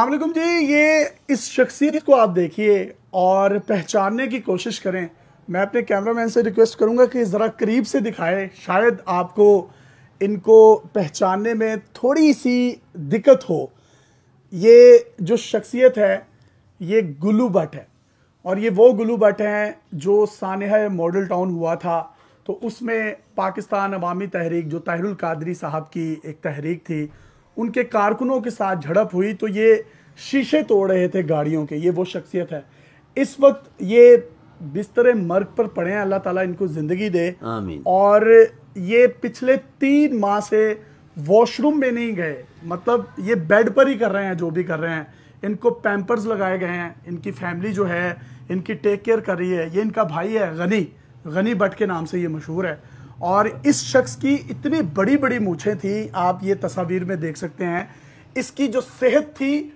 अलकुम जी ये इस शख्सियत को आप देखिए और पहचानने की कोशिश करें मैं अपने कैमरामैन से रिक्वेस्ट करूंगा कि ज़रा करीब से दिखाएं शायद आपको इनको पहचानने में थोड़ी सी दिक्कत हो ये जो शख्सियत है ये गुलू भट है और ये वो गुलू भट हैं जो सानह मॉडल टाउन हुआ था तो उसमें पाकिस्तान अवामी तहरीक जो ताहिरुल कादरी साहब की एक तहरीक थी उनके कारकुनों के साथ झड़प हुई तो ये शीशे तोड़ रहे थे गाड़ियों के ये वो शख्सियत है इस वक्त ये बिस्तर मर्ग पर पड़े हैं अल्लाह ताला इनको ज़िंदगी दे आमीन और ये पिछले तीन माह से वॉशरूम में नहीं गए मतलब ये बेड पर ही कर रहे हैं जो भी कर रहे हैं इनको पैम्पर्स लगाए गए हैं इनकी फैमिली जो है इनकी टेक केयर कर रही है ये इनका भाई है गनी गनी भट्ट के नाम से ये मशहूर है और इस शख्स की इतनी बड़ी बड़ी मूछें थी आप ये तस्वीर में देख सकते हैं इसकी जो सेहत थी